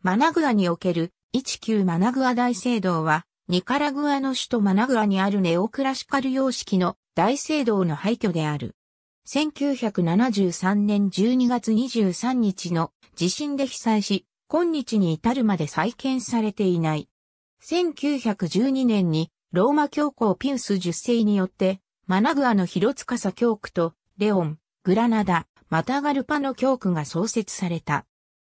マナグアにおける19マナグア大聖堂は、ニカラグアの首都マナグアにあるネオクラシカル様式の大聖堂の廃墟である。1973年12月23日の地震で被災し、今日に至るまで再建されていない。1912年にローマ教皇ピウス十世によって、マナグアの広司教区とレオン、グラナダ、マタガルパの教区が創設された。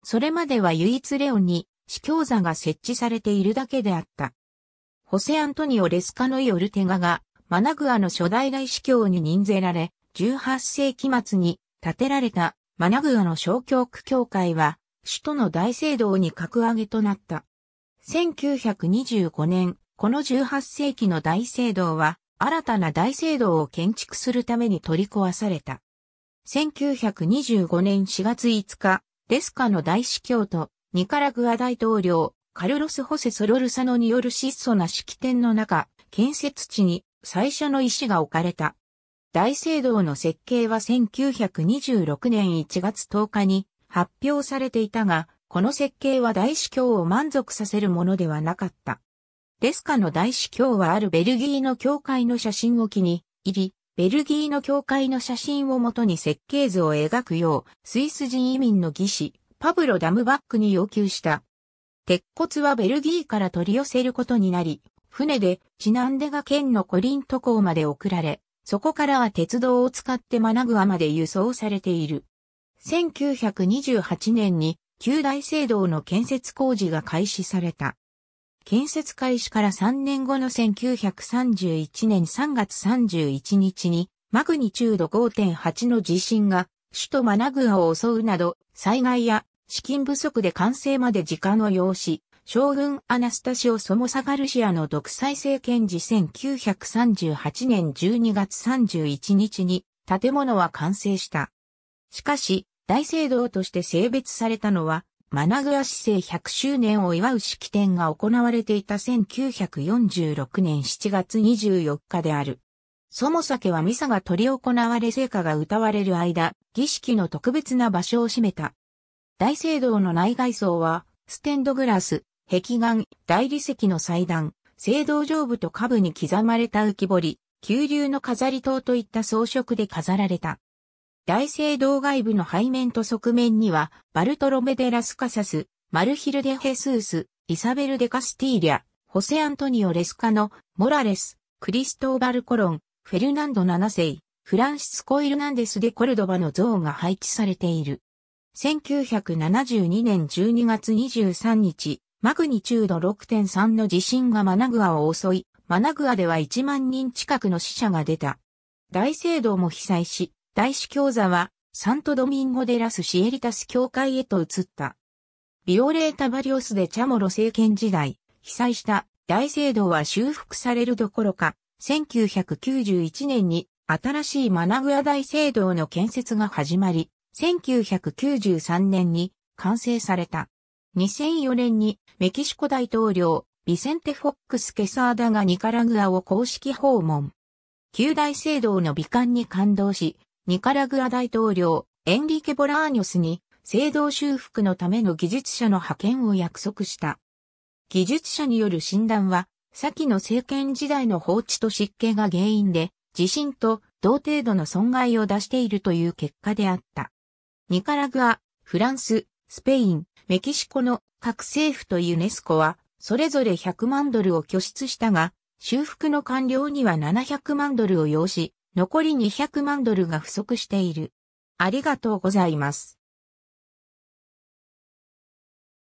それまでは唯一レオンに司教座が設置されているだけであった。ホセ・アントニオ・レスカノイ・オルテガがマナグアの初代大司教に任ぜられ、18世紀末に建てられたマナグアの小教区教会は、首都の大聖堂に格上げとなった。1925年、この18世紀の大聖堂は、新たな大聖堂を建築するために取り壊された。1925年4月5日、レスカの大司教と、ニカラグア大統領、カルロス・ホセ・ソロルサノによる質素な式典の中、建設地に最初の石が置かれた。大聖堂の設計は1926年1月10日に発表されていたが、この設計は大司教を満足させるものではなかった。レスカの大司教はあるベルギーの教会の写真を気に入り、ベルギーの教会の写真をもとに設計図を描くよう、スイス人移民の技師、パブロ・ダムバックに要求した。鉄骨はベルギーから取り寄せることになり、船でチナンデが県のコリント港まで送られ、そこからは鉄道を使ってマナグアまで輸送されている。1928年に旧大聖堂の建設工事が開始された。建設開始から3年後の1931年3月31日に、マグニチュード5.8の地震が首都マナグアを襲うなど、災害や資金不足で完成まで時間を要し、将軍アナスタシオ・ソモサガルシアの独裁政権時1938年12月31日に建物は完成した。しかし、大聖堂として性別されたのはマナグア市政100周年を祝う式典が行われていた1946年7月24日である。そもさけはミサが取り行われ聖歌が歌われる間、儀式の特別な場所を占めた。大聖堂の内外装は、ステンドグラス、壁岩、大理石の祭壇、聖堂上部と下部に刻まれた浮き彫り、急流の飾り塔といった装飾で飾られた。大聖堂外部の背面と側面には、バルトロメデ・ラスカサス、マルヒルデ・ヘスース、イサベル・デ・カスティーリャ、ホセ・アントニオ・レスカの、モラレス、クリストーバル・コロン、フェルナンド7世、フランシスコ・イルナンデス・デ・コルドバの像が配置されている。1972年12月23日、マグニチュード6.3の地震がマナグアを襲い、マナグアでは1万人近くの死者が出た。大聖堂も被災し、大司教座は、サントドミンゴデラスシエリタス教会へと移った。ビオレータ・バリオスでチャモロ政権時代、被災した大聖堂は修復されるどころか、1991年に新しいマナグア大聖堂の建設が始まり、1993年に完成された。2004年にメキシコ大統領、ビセンテ・フォックス・ケサーダがニカラグアを公式訪問。旧大聖堂の美観に感動し、ニカラグア大統領、エンリケ・ボラーニョスに、制度修復のための技術者の派遣を約束した。技術者による診断は、先の政権時代の放置と湿気が原因で、地震と同程度の損害を出しているという結果であった。ニカラグア、フランス、スペイン、メキシコの各政府とユネスコは、それぞれ100万ドルを拠出したが、修復の完了には700万ドルを要し、残り200万ドルが不足している。ありがとうございます。